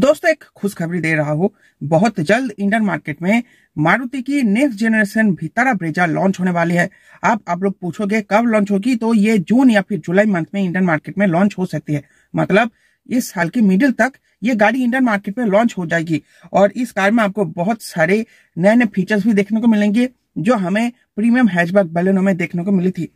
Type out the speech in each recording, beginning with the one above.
दोस्तों एक खुशखबरी दे रहा हूँ बहुत जल्द इंडियन मार्केट में मारुति की next generation Vitara Brezza launch होने वाली है आप आप लोग पूछोगे कब लॉन्च होगी तो ये जून या फिर जुलाई मंथ में इंडियन मार्केट में लॉन्च हो सकती है मतलब इस साल के मिडिल तक ये गाड़ी इंडियन मार्केट में लॉन्च हो जाएगी और इस कार में आपको बहुत सारे नए नए फीचर्स भी देखने को मिलेंगे जो हमें प्रीमियम हैचबैक बैलेनो में देखने को मिली थी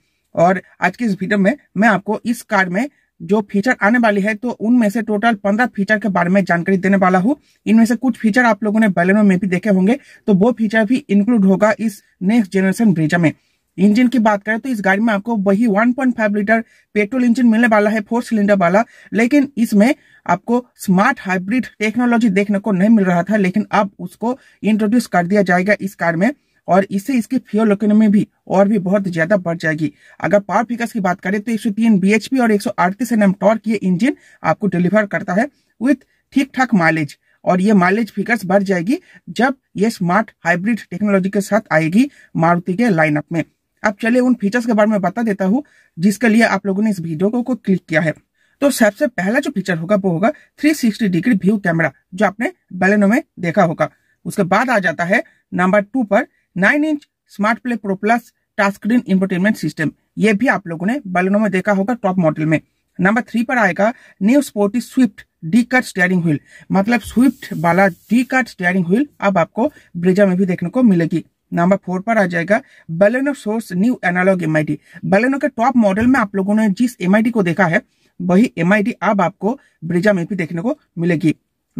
और आज के इस वीडियो में मैं आपको इस कार में जो फीचर आने वाली है तो उनमें से टोटल पंद्रह फीचर के बारे में जानकारी देने वाला हूँ इनमें से कुछ फीचर आप लोगों ने बैलेनो में भी देखे होंगे तो वो फीचर भी इंक्लूड होगा इस नेक्स्ट जनरेशन ब्रिजा में इंजन की बात करें तो इस गाड़ी में आपको वही 1.5 लीटर पेट्रोल इंजन मिलने वाला है फोर सिलेंडर वाला लेकिन इसमें आपको स्मार्ट हाइब्रिड टेक्नोलॉजी देखने को नहीं मिल रहा था लेकिन अब उसको इंट्रोड्यूस कर दिया जाएगा इस कार में और इससे इसकी फ्यूल इकोनॉमी भी और भी बहुत ज्यादा बढ़ जाएगी अगर पावर फिगर्स की बात करें तो एच बीएचपी और एन एम टॉर्क ये इंजन आपको डिलीवर करता है विथ ठीक ठाक माइलेज और ये माइलेज फिगर्स बढ़ जाएगी जब ये स्मार्ट हाइब्रिड टेक्नोलॉजी के साथ आएगी मारुति के लाइनअप में अब चलिए उन फीचर्स के बारे में बता देता हूँ जिसके लिए आप लोगों ने इस वीडियो को, को क्लिक किया है तो सबसे पहला जो फीचर होगा वो होगा 360 डिग्री व्यू कैमरा जो आपने बेलेनो में देखा होगा उसके बाद आ जाता है नंबर टू पर nine inch smart play pro plus touch screen infotainment system ये भी आप लोगों ने बलूनों में देखा होगा टॉप मॉडल में नंबर थ्री पर आएगा new sporty Swift D cut steering wheel मतलब स्विफ्ट वाला डी कट स्टेयरिंग व्हील अब आपको ब्रिजा में भी देखने को मिलेगी नंबर फोर पर आ जाएगा Baleno source new analog M I Baleno के टॉप मॉडल में आप लोगों ने जिस एम को देखा है वही एम अब आपको ब्रिजा में भी देखने को मिलेगी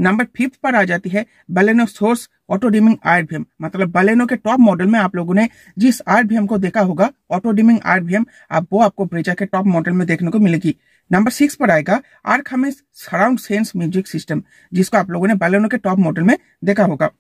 नंबर फिफ्थ पर आ जाती है Baleno source auto dimming RBM मतलब बलेनो के टॉप मॉडल में आप लोगों ने जिस आरबीएम को देखा होगा ऑटो डिमिंग आरबीएम आप वो आपको ब्रेजा के टॉप मॉडल में देखने को मिलेगी नंबर सिक्स पर आएगा आर्क हमें सराउंड सेंस म्यूजिक सिस्टम जिसको आप लोगों ने बलेनो के टॉप मॉडल में देखा होगा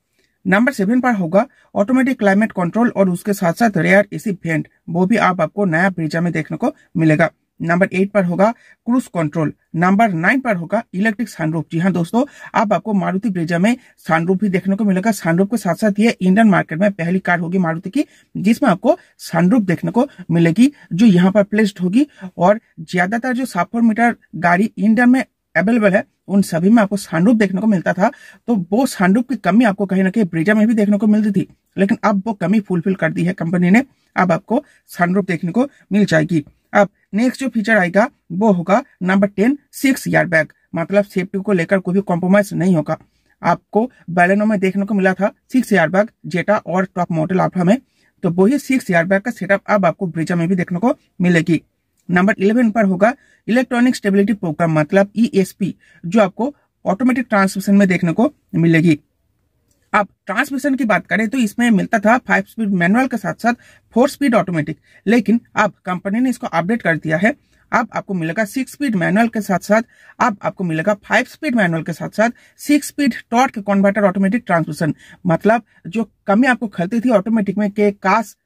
नंबर सेवन पर होगा ऑटोमेटिक क्लाइमेट कंट्रोल और उसके साथ साथ रेयर एसी भेंट वो भी आप आपको नया ब्रिजा में देखने को मिलेगा नंबर एट पर होगा क्रूज कंट्रोल नंबर नाइन पर होगा इलेक्ट्रिक सनरूफ जी हाँ दोस्तों अब आपको मारुति ब्रेजा में सनरूफ भी देखने को मिलेगा सनरूफ के साथ साथ ये इंडियन मार्केट में पहली कार होगी मारुति की जिसमें आपको सनरूफ देखने को मिलेगी जो यहाँ पर प्लेस्ड होगी और ज्यादातर जो सात मीटर गाड़ी इंडियन में अवेलेबल है उन सभी में आपको सनरूफ देखने को मिलता था तो वो सनरूफ की कमी आपको कहीं ना कहीं ब्रिजा में भी देखने को मिलती थी लेकिन अब वो कमी फुलफिल कर दी है कंपनी ने अब आपको सनरूफ देखने को मिल जाएगी अब नेक्स्ट जो फीचर आएगा वो होगा number ten six airbag मतलब सेफ्टी को लेकर कोई भी कॉम्प्रोमाइज नहीं होगा आपको बैलेनो में देखने को मिला था सिक्स ईयर बैग जेटा और टॉप मॉडल आप हमें तो वही सिक्स ईयर बैग का सेटअप अब आपको ब्रिजा में भी देखने को मिलेगी नंबर इलेवन पर होगा इलेक्ट्रॉनिक स्टेबिलिटी प्रोग्राम मतलब ई e जो आपको ऑटोमेटिक ट्रांसमिशन में देखने को मिलेगी अब ट्रांसमिशन की बात करें तो इसमें मिलता था फाइव स्पीड मैनुअल के साथ साथ फोर स्पीड ऑटोमेटिक लेकिन अब कंपनी ने इसको अपडेट कर दिया है अब आपको मिलेगा सिक्स स्पीड मैनुअल के साथ साथ अब आपको मिलेगा फाइव स्पीड मैनुअल के साथ साथ six speed torque converter automatic transmission मतलब जो कमी आपको खलती थी ऑटोमेटिक में के काश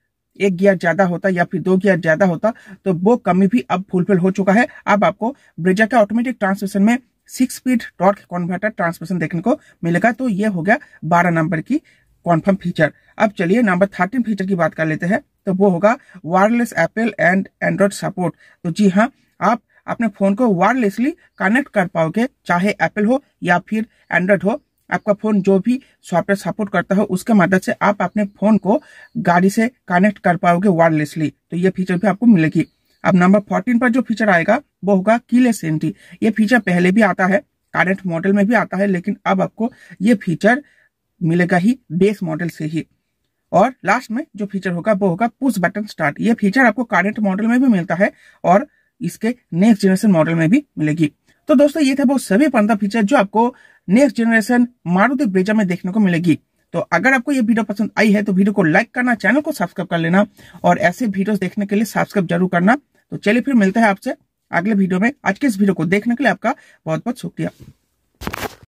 एक गियर ज्यादा होता या फिर दो गियर ज्यादा होता तो वो कमी भी अब फुलफिल हो चुका है अब आपको ब्रिजा के ऑटोमेटिक ट्रांसमिशन में six speed torque converter transmission देखने को मिलेगा तो ये हो गया बारह नंबर की कॉन्फर्म फीचर अब चलिए नंबर थर्टीन फीचर की बात कर लेते हैं तो वो होगा wireless Apple and Android support तो जी हाँ आप अपने फोन को वायरलेसली कनेक्ट कर पाओगे चाहे एप्पल हो या फिर एंड्रॉयड हो आपका फोन जो भी सॉफ्टवेयर सपोर्ट करता हो उसके मदद से आप अपने फोन को गाड़ी से कनेक्ट कर पाओगे वायरलेसली तो ये फीचर भी आपको मिलेगी अब नंबर फोर्टीन पर जो फीचर आएगा वो होगा कीलेस एंट्री ये फीचर पहले भी आता है करेंट मॉडल में भी आता है लेकिन अब आपको ये फीचर मिलेगा ही बेस मॉडल से ही और लास्ट में जो फीचर होगा वो होगा पुश बटन स्टार्ट ये फीचर आपको करेंट मॉडल में भी मिलता है और इसके नेक्स्ट जनरेशन मॉडल में भी मिलेगी तो दोस्तों ये थे वो सभी पंद्रह फीचर जो आपको नेक्स्ट जनरेशन मारुति ब्रेजा में देखने को मिलेगी तो अगर आपको ये वीडियो पसंद आई है तो वीडियो को लाइक करना चैनल को सब्सक्राइब कर लेना और ऐसे वीडियोस देखने के लिए सब्सक्राइब जरूर करना तो चलिए फिर मिलते हैं आपसे अगले वीडियो में आज के इस वीडियो को देखने के लिए आपका बहुत बहुत शुक्रिया